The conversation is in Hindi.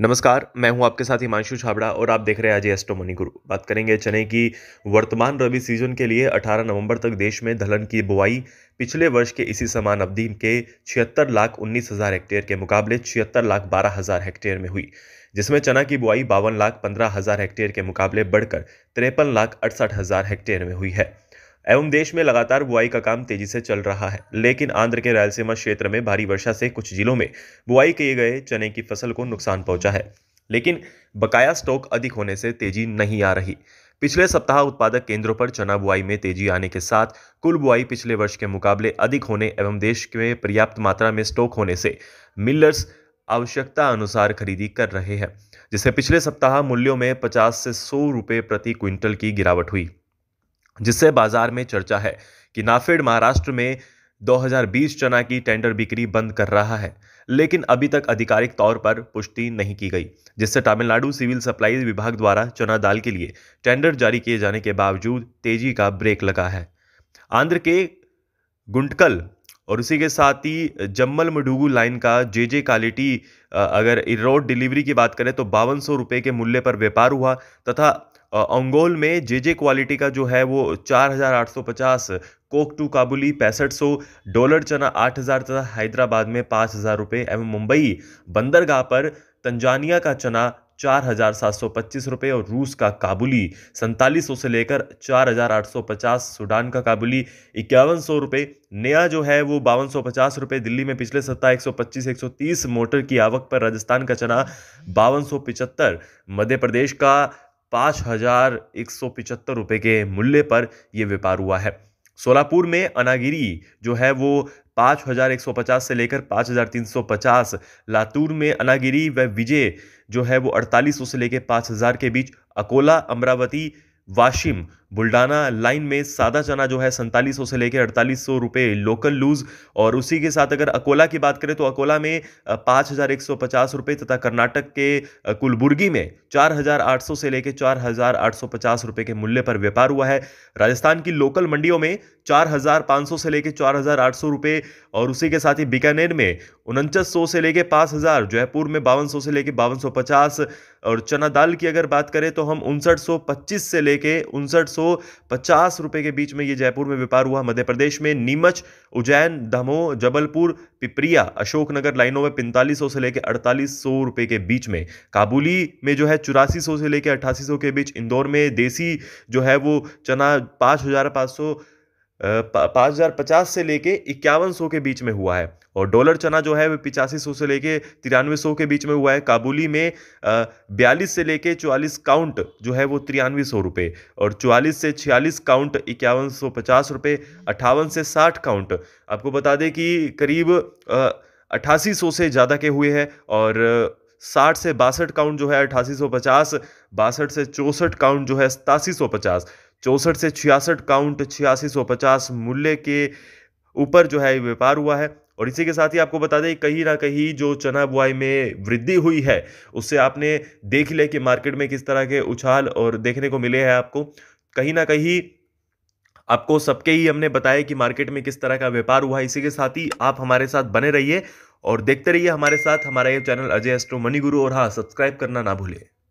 नमस्कार मैं हूं आपके साथ हिमांशु छाबड़ा और आप देख रहे हैं आज एस्टो मनी गुरु बात करेंगे चने की वर्तमान रबी सीजन के लिए 18 नवंबर तक देश में दलहन की बुआई पिछले वर्ष के इसी समान अवधि के छिहत्तर लाख उन्नीस हज़ार हेक्टेयर के मुकाबले छिहत्तर लाख बारह हज़ार हेक्टेयर में हुई जिसमें चना की बुआई बावन लाख पंद्रह हज़ार हेक्टेयर के मुकाबले बढ़कर तिरपन लाख अड़सठ हज़ार हेक्टेयर में हुई है एवं देश में लगातार बुआई का काम तेजी से चल रहा है लेकिन आंध्र के रायलसीमा क्षेत्र में भारी वर्षा से कुछ जिलों में बुआई किए गए चने की फसल को नुकसान पहुंचा है लेकिन बकाया स्टॉक अधिक होने से तेजी नहीं आ रही पिछले सप्ताह उत्पादक केंद्रों पर चना बुआई में तेजी आने के साथ कुल बुआई पिछले वर्ष के मुकाबले अधिक होने एवं देश में पर्याप्त मात्रा में स्टॉक होने से मिलर्स आवश्यकता अनुसार खरीदी कर रहे हैं जिससे पिछले सप्ताह मूल्यों में 50 से 100 रुपये प्रति क्विंटल की गिरावट हुई जिससे बाजार में चर्चा है कि नाफेड महाराष्ट्र में 2020 चना की टेंडर बिक्री बंद कर रहा है लेकिन अभी तक आधिकारिक तौर पर पुष्टि नहीं की गई जिससे तमिलनाडु सिविल सप्लाई विभाग द्वारा चना दाल के लिए टेंडर जारी किए जाने के बावजूद तेजी का ब्रेक लगा है आंध्र के गुंटकल और उसी के साथ ही जम्मल मडुगू लाइन का जे जे क्वालिटी अगर रोड डिलीवरी की बात करें तो बावन सौ रुपये के मूल्य पर व्यापार हुआ तथा ओंगोल में जे जे क्वालिटी का जो है वो पचास कोक टू काबुली पैंसठ सौ डॉलर चना आठ हज़ार तथा हैदराबाद में पाँच हज़ार रुपये एवं मुंबई बंदरगाह पर तंजानिया का चना चार हज़ार सात सौ पच्चीस रुपये और रूस का काबुली सैंतालीस सौ से लेकर चार हज़ार आठ सौ पचास सूडान का काबुली इक्यावन सौ रुपये नया जो है वो बावन सौ पचास रुपये दिल्ली में पिछले सप्ताह एक सौ पच्चीस एक सौ तीस मोटर की आवक पर राजस्थान का चना बावन सौ पिचहत्तर मध्य प्रदेश का पाँच हजार एक सौ पिचहत्तर रुपये के मूल्य पर यह व्यापार हुआ है सोलापुर में अनागिरी जो है वो पाँच हज़ार एक सौ पचास से लेकर पाँच हज़ार तीन सौ पचास लातूर में अनागिरी व विजय जो है वो अड़तालीस सौ से लेकर पाँच हज़ार के बीच अकोला अमरावती वाशिम बुल्डाना लाइन में सादा चना जो है सैंतालीस से लेकर अड़तालीस सौ रुपये लोकल लूज़ और उसी के साथ अगर अकोला की बात करें तो अकोला में पाँच हज़ार एक सौ पचास रुपये तथा कर्नाटक के कुलबुर्गी में चार हज़ार आठ सौ से लेकर चार हज़ार आठ सौ पचास रुपये के मूल्य पर व्यापार हुआ है राजस्थान की लोकल मंडियों में चार हज़ार पाँच सौ से लेकर चार हज़ार आठ सौ रुपये और उसी के साथ ही बीकानेर में उनचास सौ से लेकर पाँच हज़ार जयपुर में बावन सौ से लेकर बावन सौ पचास और चना दाल की अगर बात करें तो हम उनसठ सौ पच्चीस से लेकर उनसठ सौ सौ पचास के बीच में ये जयपुर में व्यापार हुआ मध्य प्रदेश में नीमच उज्जैन दमोह जबलपुर पिपरिया अशोकनगर लाइनों में पैंतालीस से लेकर अड़तालीस सौ के बीच में काबुली में जो है चौरासी सौ से लेकर अट्ठासी सौ के बीच इंदौर में देसी जो है वो चना पाँच हज़ार सौ पाँच हज़ार पचास से लेके इक्यावन सौ के बीच में हुआ है और डॉलर चना जो है वो पिचासी सौ से लेके तिरानवे सौ के बीच में हुआ है काबुली में बयालीस से लेके चौवालीस काउंट जो है वो तिरानवे सौ रुपये और चौवालीस से छियालीस काउंट इक्यावन सौ पचास रुपये अट्ठावन से साठ काउंट आपको बता दें कि करीब अट्ठासी सौ से ज़्यादा के हुए हैं और साठ से बासठ काउंट जो है अट्ठासी सौ पचास बासठ से चौंसठ काउंट जो है सतासी सौ पचास चौंसठ से छियासठ काउंट छियासी सौ पचास मूल्य के ऊपर जो है व्यापार हुआ है और इसी के साथ ही आपको बता दें कहीं ना कहीं जो चना बुआई में वृद्धि हुई है उससे आपने देख लिया कि मार्केट में किस तरह के उछाल और देखने को मिले हैं आपको कहीं ना कहीं आपको सबके ही हमने बताया कि मार्केट में किस तरह का व्यापार हुआ है इसी के साथ ही आप हमारे साथ बने रहिए और देखते रहिए हमारे साथ हमारा ये चैनल अजय एस्ट्रो मनी गुरु और हाँ सब्सक्राइब करना ना भूलें